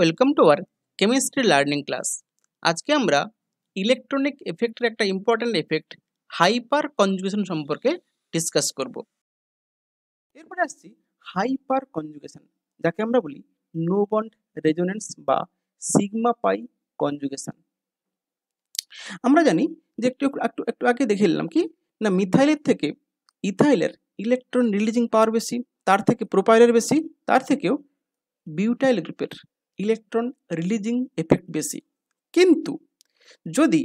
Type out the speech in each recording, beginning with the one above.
Welcome to our chemistry learning class আজকে আমরা electronic এফেক্টের একটা ইম্পর্ট্যান্ট এফেক্ট হাইপার কনজুগেশন সম্পর্কে ডিসকাস করব এরপরে আসছি হাইপার কনজুগেশন যাকে আমরা বলি নো বন্ড রেজোনেন্স বা সিগমা পাই কনজুগেশন আমরা জানি যে একটু একটু একটু আগে দেখে নিলাম কি না মিথাইলের থেকে ইথাইলের ইলেকট্রন রিলিজিং পাওয়ার বেশি তার থেকে প্রোপাইলের বেশি তার থেকেও বিউটাইল গ্রুপের ইলেকট্রন রিলিজিং এফেক্ট বেশি কিন্তু যদি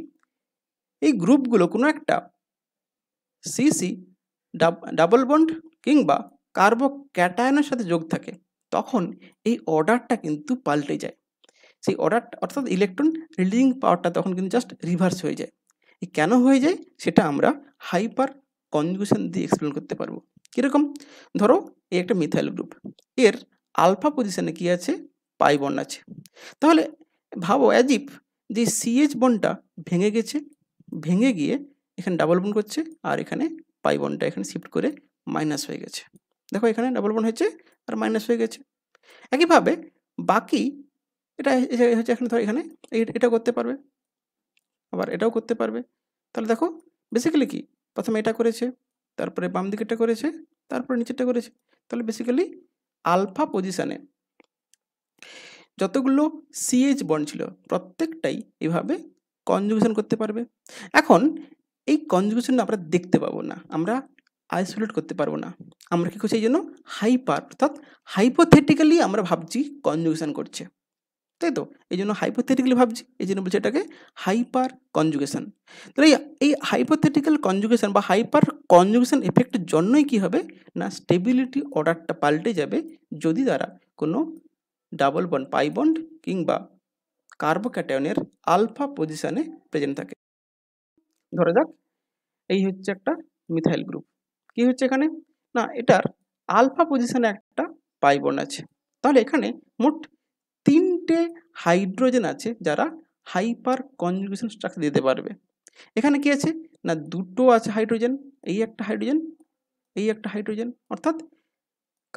এই গ্রুপগুলো কোনো একটা সিসি ডাবল বন্ড কিংবা কার্বো ক্যাটায়নের সাথে যোগ থাকে তখন এই অর্ডারটা কিন্তু পাল্টে যায় সেই অর্ডারটা অর্থাৎ ইলেকট্রন রিলিজিং পাওয়ারটা তখন কিন্তু জাস্ট রিভার্স হয়ে যায় এই কেন হয়ে যায় সেটা আমরা হাইপার কনজুগেশন দিয়ে এক্সপ্লেন করতে পারবো কীরকম ধরো এই একটা মিথাইল গ্রুপ এর আলফা পজিশানে কী আছে পাই বন্ড আছে তাহলে ভাবো অ্যাজিপ যে সিএইচ বনটা ভেঙে গেছে ভেঙে গিয়ে এখানে ডাবল বন করছে আর এখানে পাই বনটা এখানে শিফট করে মাইনাস হয়ে গেছে দেখো এখানে ডাবল বন হয়েছে আর মাইনাস হয়ে গেছে একইভাবে বাকি এটা হচ্ছে এখানে ধর এখানে এটা করতে পারবে আবার এটাও করতে পারবে তাহলে দেখো বেসিক্যালি কি প্রথমে এটা করেছে তারপরে বাম দিকেরটা করেছে তারপরে নিচেরটা করেছে তাহলে বেসিক্যালি আলফা পজিশানে যতগুলো সিএইচ বন্ড ছিল প্রত্যেকটাই এভাবে কনজুগেশন করতে পারবে এখন এই কনজুগেশন আমরা দেখতে পাবো না আমরা আইসোলেট করতে পারবো না আমরা কী করছি এই জন্য হাইপার অর্থাৎ হাইপোথেটিক্যালি আমরা ভাবছি কনজুগেশন করছে তাই তো এই জন্য হাইপোথেটিক্যালি ভাবছি এই জন্য বলছি এটাকে হাইপার কনজুগেশন তাহলে এই হাইপোথেটিক্যাল কনজুগেশন বা হাইপার কনজুগেশন এফেক্টের জন্যই কী হবে না স্টেবিলিটি অর্ডারটা পাল্টে যাবে যদি তারা কোনো ডাবল বন্ড পাই বন্ড কিংবা কার্বোক্যাটায়নের আলফা পজিশানে প্রেজেন্ট থাকে ধরে যাক এই হচ্ছে একটা মিথাইল গ্রুপ কি হচ্ছে এখানে না এটার আলফা পজিশানে একটা পাই বন্ড আছে তাহলে এখানে মোট তিনটে হাইড্রোজেন আছে যারা হাইপার কনজুগেশন স্ট্রাকচার দিতে পারবে এখানে কি আছে না দুটো আছে হাইড্রোজেন এই একটা হাইড্রোজেন এই একটা হাইড্রোজেন অর্থাৎ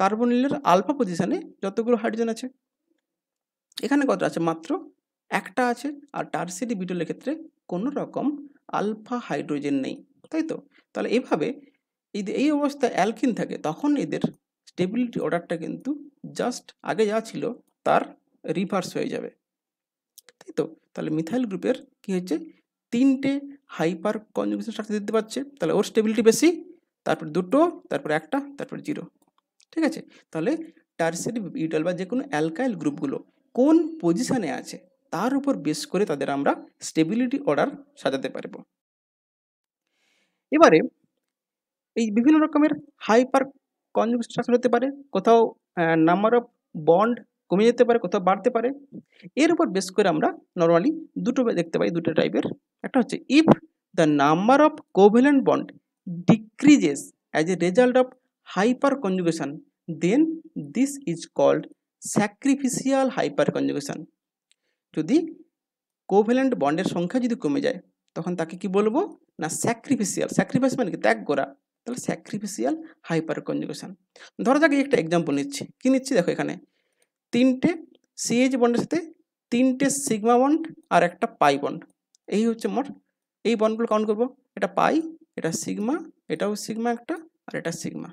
কার্বনিলের আলফা পজিশানে যতগুলো হাইড্রোজেন আছে এখানে কত আছে মাত্র একটা আছে আর টার্সিডি বিটলের ক্ষেত্রে কোনো রকম আলফা হাইড্রোজেন নেই তাই তো তাহলে এভাবে যদি এই অবস্থায় অ্যালকিন থাকে তখন এদের স্টেবিলিটি অর্ডারটা কিন্তু জাস্ট আগে যা ছিল তার রিভার্স হয়ে যাবে তাই তো তাহলে মিথাইল গ্রুপের কী হচ্ছে তিনটে হাইপার কনজুগেশন স্ট্রাকচার দিতে পারছে তাহলে ওর স্টেবিলিটি বেশি তারপর দুটো তারপর একটা তারপর জিরো ঠিক আছে তাহলে টার্সের বিউটাল বা যে কোনো অ্যালকাইল গ্রুপগুলো কোন পজিশানে আছে তার উপর বেশ করে তাদের আমরা স্টেবিলিটি অর্ডার সাজাতে পারব এবারে এই বিভিন্ন রকমের হাইপার কনজুগেশন হতে পারে কোথাও নাম্বার অফ বন্ড কমে যেতে পারে কোথাও বাড়তে পারে এর উপর বেশ করে আমরা নর্মালি দুটো দেখতে পাই দুটো টাইপের একটা হচ্ছে if the number of covalent bond decreases as a result of hyperconjugation then this is called sacrificial hyperconjugation যদি কোভ্যালেন্ট বন্ডের সংখ্যা যদি কমে যায় তখন তাকে কি বলবো না স্যাক্রিফিসিয়াল স্যাক্রিফাইস মানে কি ত্যাগ করা তাহলে স্যাক্রিফিসিয়াল হাইপার কনজুগেশন ধরা যাকে একটা এক্সাম্পল নিচ্ছি কি নিচ্ছি দেখো এখানে তিনটে সিএইচ বন্ডের সাথে তিনটে সিগমা বন্ড আর একটা পাই বন্ড এই হচ্ছে মোট এই বন্ডগুলো কাউন্ট করবো এটা পাই এটা সিগমা এটাও সিগমা একটা আর এটা সিগমা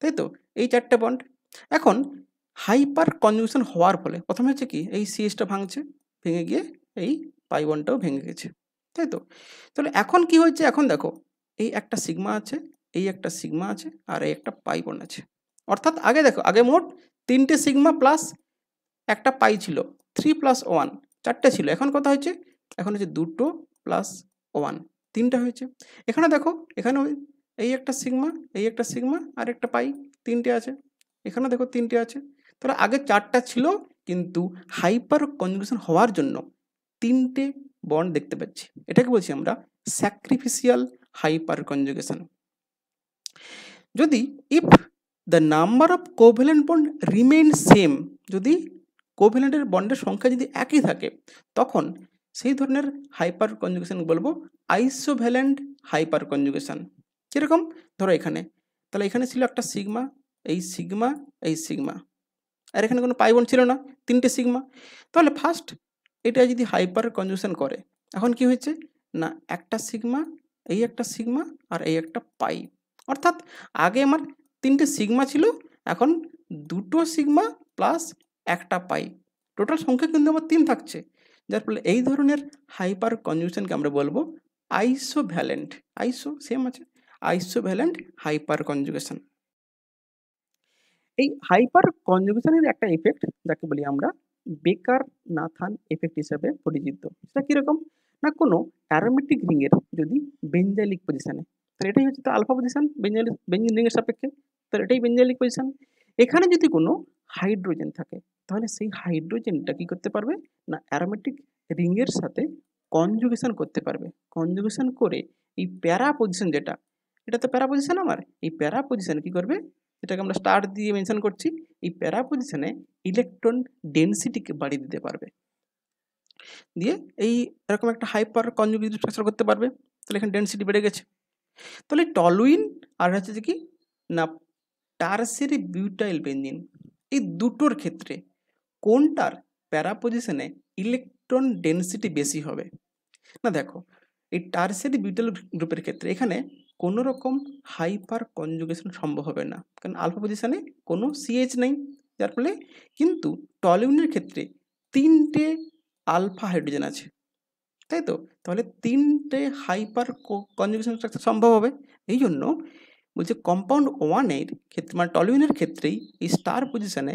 তাই তো এই চারটে বন্ড এখন হাইপার কনজুকশন হওয়ার ফলে প্রথমে হচ্ছে কি এই সিএসটা ভাঙছে ভেঙে গিয়ে এই পাই বন্ডটাও ভেঙে গেছে তাই তো তাহলে এখন কি হয়েছে এখন দেখো এই একটা সিগমা আছে এই একটা সিগমা আছে আর এই একটা পাই বন্ড আছে অর্থাৎ আগে দেখো আগে মোট তিনটে সিগমা প্লাস একটা পাই ছিল থ্রি প্লাস ওয়ান চারটে ছিল এখন কথা হয়েছে এখন হচ্ছে দুটো প্লাস ওয়ান তিনটা হয়েছে এখানে দেখো এখানে এই একটা সিগমা এই একটা সিগমা আর একটা পাই তিনটে আছে এখানে দেখো তিনটে আছে তাহলে আগে চারটা ছিল কিন্তু হাইপার কনজুগেশন হওয়ার জন্য তিনটে বন্ড দেখতে পাচ্ছি এটাকে বলছি আমরা স্যাক্রিফিসিয়াল হাইপার কনজুগেশন যদি if the number of covalent bond remain same যদি কোভেলেন্টের বন্ডের সংখ্যা যদি একই থাকে তখন সেই ধরনের হাইপার কনজুগেশন বলবো আইসোভ্যালেন্ট হাইপার কনজুগেশন কীরকম ধরো এখানে তাহলে এখানে ছিল একটা সিগমা এই সিগমা এই সিগমা আর এখানে কোনো পাইবন ছিল না তিনটে সিগমা তাহলে ফার্স্ট এটা যদি হাইপার কনজুশন করে এখন কি হয়েছে না একটা সিগমা এই একটা সিগমা আর এই একটা পাই অর্থাৎ আগে আমার তিনটে সিগমা ছিল এখন দুটো সিগমা প্লাস একটা পাই টোটাল সংখ্যা কিন্তু আমার তিন থাকছে যার ফলে এই ধরনের হাইপার কনজুশনকে আমরা বলবো আইসো ভ্যালেন্ট আইসো সেম আছে আইসোভ্যালেন্ট হাইপার কনজুগেশন এই হাইপার কনজুগেশনের একটা এফেক্ট যাকে বলি আমরা বেকার নাথান এফেক্ট হিসাবে পরিচিত সেটা কীরকম না কোনো অ্যারোমেটিক রিংয়ের যদি বেঞ্জালিক পজিশানে তাহলে এটাই হচ্ছে তো আলফা পজিশান বেঞ্জালিক বেঞ্জিন রিংয়ের সাপেক্ষে তাহলে এটাই বেঞ্জালিক পজিশান এখানে যদি কোনো হাইড্রোজেন থাকে তাহলে সেই হাইড্রোজেনটা কি করতে পারবে না অ্যারোমেটিক রিংয়ের সাথে কনজুগেশন করতে পারবে কনজুগেশন করে এই প্যারা পজিশন যেটা এটা তো প্যারা পজিশন আমার এই প্যারা পজিশন কি করবে এটাকে আমরা স্টার দিয়ে মেনশন করছি এই প্যারা পজিশনে ইলেকট্রন ডেন্সিটিকে বাড়িয়ে দিতে পারবে দিয়ে এই এরকম একটা হাইপার কনজুগেটিভ স্ট্রাকচার করতে পারবে তাহলে এখানে ডেন্সিটি বেড়ে গেছে তাহলে টলুইন আর হচ্ছে যে কি না টার্সের বিউটাইল বেঞ্জিন এই দুটোর ক্ষেত্রে কোনটার প্যারা পজিশনে ইলেকট্রন ডেন্সিটি বেশি হবে না দেখো এই টার্সের বিউটাইল গ্রুপের ক্ষেত্রে এখানে কোনো রকম হাইপার কনজুগেশন সম্ভব হবে না কারণ আলফা পজিশানে কোনো সিএইচ নেই যার ফলে কিন্তু টলিউনের ক্ষেত্রে তিনটে আলফা হাইড্রোজেন আছে তাই তো তাহলে তিনটে হাইপার কনজুগেশন স্ট্রাকচার সম্ভব হবে এই জন্য বলছে কম্পাউন্ড ওয়ানের ক্ষেত্রে মানে টলিউনের ক্ষেত্রেই এই স্টার পজিশানে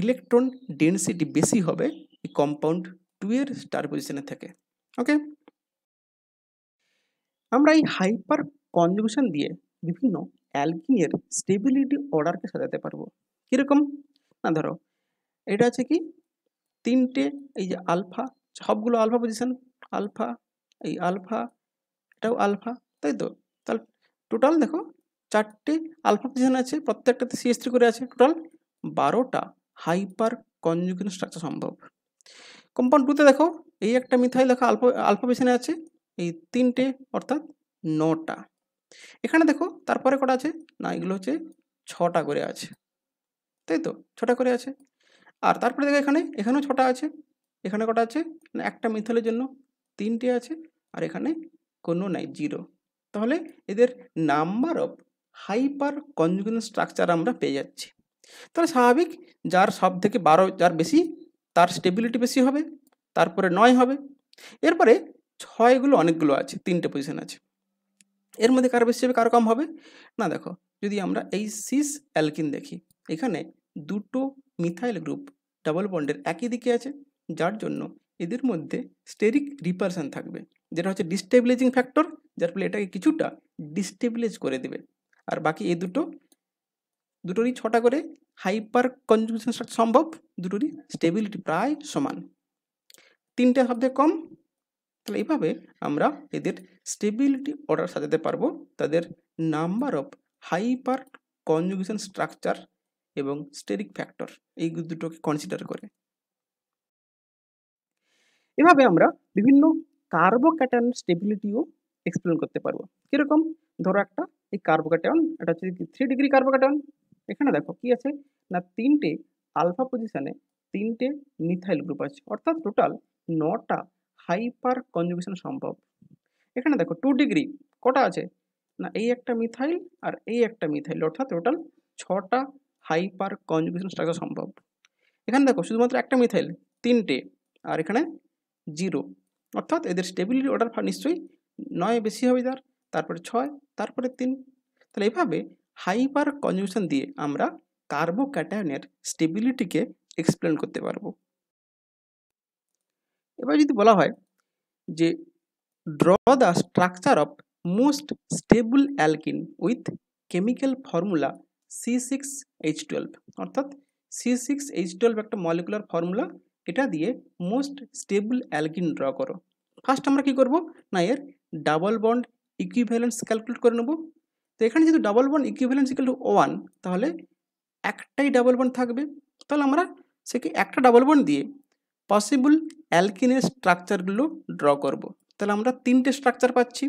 ইলেকট্রন ডেন্সিটি বেশি হবে এই কম্পাউন্ড টু এর স্টার পজিশানের থেকে ওকে আমরা এই হাইপার কনজুগেশন দিয়ে বিভিন্ন অ্যালকিনের স্টেবিলিটি অর্ডারকে সাজাতে পারবো কীরকম না ধরো এটা আছে কি তিনটে এই যে আলফা সবগুলো আলফা পজিশন আলফা এই আলফা এটাও আলফা তাই তো তাহলে টোটাল দেখো চারটে আলফা পজিশন আছে প্রত্যেকটাতে সিএস করে আছে টোটাল বারোটা হাইপার কনজুগেশন স্ট্রাকচার সম্ভব কম্পাউন্ড টুতে দেখো এই একটা মিথাই দেখো আলফা আলফা পজিশনে আছে এই তিনটে অর্থাৎ নটা এখানে দেখো তারপরে কটা আছে না এগুলো হচ্ছে ছটা করে আছে তাই তো ছটা করে আছে আর তারপরে দেখো এখানে এখানেও ছটা আছে এখানে কটা আছে না একটা মিথলের জন্য তিনটে আছে আর এখানে কোনো নাই জিরো তাহলে এদের number of hyperconjugation structure আমরা পেয়ে যাচ্ছি তাহলে স্বাভাবিক যার সব থেকে বারো যার বেশি তার স্টেবিলিটি বেশি হবে তারপরে নয় হবে এরপরে ছয়গুলো অনেকগুলো আছে তিনটে পজিশন আছে এর মধ্যে কারো বেশি হবে কারো কম হবে না দেখো যদি আমরা এই সিস অ্যালকিন দেখি এখানে দুটো মিথাইল গ্রুপ ডাবল বন্ডের একই দিকে আছে যার জন্য এদের মধ্যে স্টেরিক রিপারশন থাকবে যেটা হচ্ছে ডিস্টেবিলাইজিং ফ্যাক্টর যার ফলে এটাকে কিছুটা ডিস্টেবিলাইজ করে দেবে আর বাকি এই দুটো দুটোরই ছটা করে হাইপার কনজুগেশন সম্ভব দুটোরই স্টেবিলিটি প্রায় সমান তিনটে সবথেকে কম তাহলে এইভাবে আমরা এদের স্টেবিলিটি অর্ডার সাজাতে পারবো তাদের number of hyperconjugation structure এবং স্টেরিক ফ্যাক্টর এই দুটোকে কনসিডার করে এভাবে আমরা বিভিন্ন কার্বোক্যাটায়ন স্টেবিলিটিও এক্সপ্লেন করতে পারবো কীরকম ধরো একটা এই কার্বোক্যাটায়ন এটা হচ্ছে থ্রি ডিগ্রি কার্বোক্যাটায়ন এখানে দেখো কি আছে না তিনটে আলফা পজিশানে তিনটে মিথাইল গ্রুপ আছে অর্থাৎ টোটাল নটা হাইপার কনজুগেশন সম্ভব এখানে দেখো টু ডিগ্রি কটা আছে না এই একটা মিথাইল আর এই একটা মিথাইল অর্থাৎ টোটাল ছটা হাইপার কনজুগেশন স্ট্রাকচার সম্ভব এখানে দেখো শুধুমাত্র একটা মিথাইল তিনটে আর এখানে জিরো অর্থাৎ এদের স্টেবিলিটি অর্ডার নিশ্চয়ই নয় বেশি হবে তার তারপরে ছয় তারপরে তিন তাহলে এভাবে হাইপার কনজুগেশন দিয়ে আমরা কার্বোক্যাটায়নের স্টেবিলিটিকে এক্সপ্লেন করতে পারবো এবার যদি বলা হয় যে draw the structure of most stable alkene with chemical formula C six H twelve অর্থাৎ সি সিক্স এইচ টুয়েলভ একটা মলিকুলার ফর্মুলা এটা দিয়ে মোস্ট স্টেবল অ্যালকিন ড্র করো ফার্স্ট আমরা কী করবো না এর ডাবল বন্ড ইকুইভ্যালেন্স ক্যালকুলেট করে নেবো তো এখানে যেহেতু double bond equivalence equal to one তাহলে একটাই ডাবল বন্ড থাকবে তাহলে আমরা সেকে একটা ডাবল বন্ড দিয়ে পসিবল অ্যালকিনের স্ট্রাকচারগুলো ড্র করব। তাহলে আমরা তিনটে স্ট্রাকচার পাচ্ছি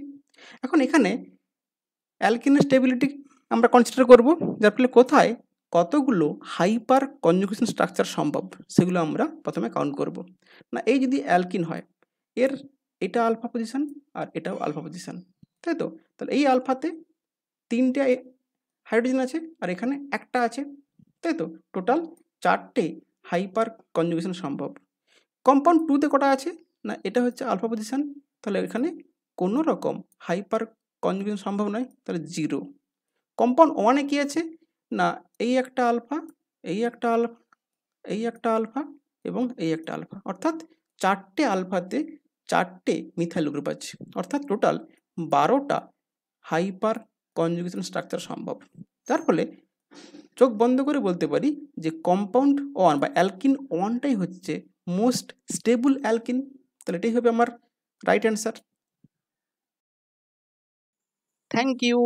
এখন এখানে অ্যালকিনের স্টেবিলিটি আমরা কনসিডার করব যার ফলে কোথায় কতগুলো হাইপার কনজুকেশন স্ট্রাকচার সম্ভব সেগুলো আমরা প্রথমে কাউন্ট করব। না এই যদি অ্যালকিন হয় এর এটা আলফা পজিশন আর এটাও আলফা পজিশন তাই তো তাহলে এই আলফাতে তিনটে হাইড্রোজেন আছে আর এখানে একটা আছে তাই তো টোটাল চারটে হাইপার কনজুকেশন সম্ভব কম্পাউন্ড টুতে কটা আছে না এটা হচ্ছে আলফা পজিশান তাহলে এখানে কোনো রকম হাইপার কনজুগেশন সম্ভব নয় তাহলে জিরো কম্পাউন্ড ওয়ানে কী আছে না এই একটা আলফা এই একটা আলফা এই একটা আলফা এবং এই একটা আলফা অর্থাৎ চারটে আলফাতে চারটে মিথাইল গ্রুপ আছে অর্থাৎ টোটাল বারোটা হাইপার কনজুগেশন স্ট্রাকচার সম্ভব তার ফলে চোখ বন্ধ করে বলতে পারি যে কম্পাউন্ড ওয়ান বা অ্যালকিন ওয়ানটাই হচ্ছে মোস্ট স্টেবল অ্যালকিন তাহলে এটাই হবে আমার রাইট অ্যান্সার থ্যাংক ইউ